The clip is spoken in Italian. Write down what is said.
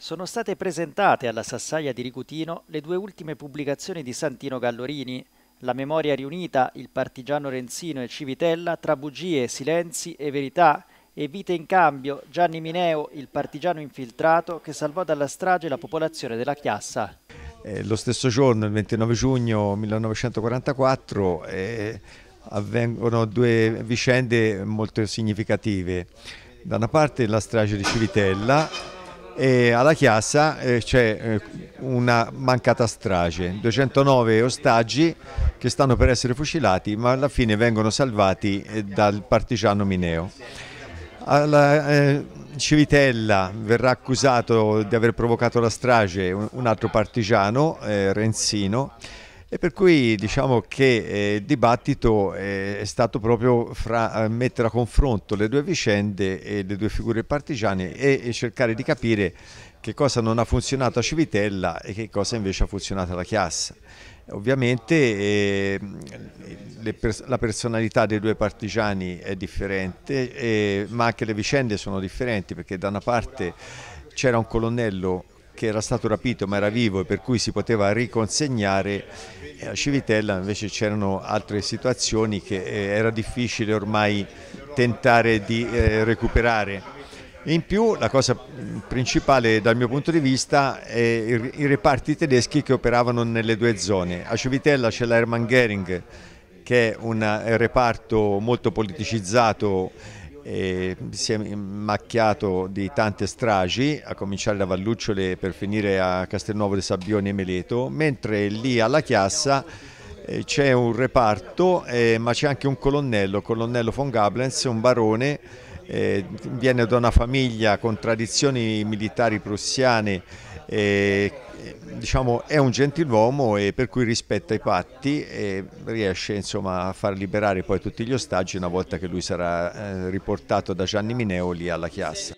sono state presentate alla Sassaia di Ricutino le due ultime pubblicazioni di Santino Gallorini, La memoria riunita, Il partigiano Renzino e Civitella, tra bugie, silenzi e verità, e Vite in cambio, Gianni Mineo, il partigiano infiltrato che salvò dalla strage la popolazione della Chiassa. Eh, lo stesso giorno, il 29 giugno 1944, eh, avvengono due vicende molto significative. Da una parte la strage di Civitella, e alla Chiassa eh, c'è eh, una mancata strage, 209 ostaggi che stanno per essere fucilati ma alla fine vengono salvati eh, dal partigiano Mineo. Alla, eh, Civitella verrà accusato di aver provocato la strage un, altro partigiano, eh, Renzino, e per cui diciamo che eh, il dibattito eh, è stato proprio fra eh, mettere a confronto le due vicende e le due figure partigiane e, e, cercare di capire che cosa non ha funzionato a Civitella e che cosa invece ha funzionato alla Chiassa. Ovviamente ehm, pers la personalità dei due partigiani è differente, eh, ma anche le vicende sono differenti perché da una parte c'era un colonnello che era stato rapito ma era vivo e per cui si poteva riconsegnare a Civitella invece c'erano altre situazioni che eh, era difficile ormai tentare di eh, recuperare. In più la cosa principale dal mio punto di vista è i reparti tedeschi che operavano nelle due zone. A Civitella c'è la Gering che è un eh, reparto molto politicizzato si è macchiato di tante stragi, a cominciare da Vallucciole per finire a Castelnuovo de Sabbione e Meleto, mentre lì alla Chiassa eh, c'è un reparto, eh, ma c'è anche un colonnello, colonnello von Gablens, un barone, eh, viene da una famiglia con tradizioni militari prussiane e, diciamo, è un gentiluomo e per cui rispetta i patti e riesce insomma, a far liberare poi tutti gli ostaggi una volta che lui sarà eh, riportato da Gianni Mineo lì alla Chiassa.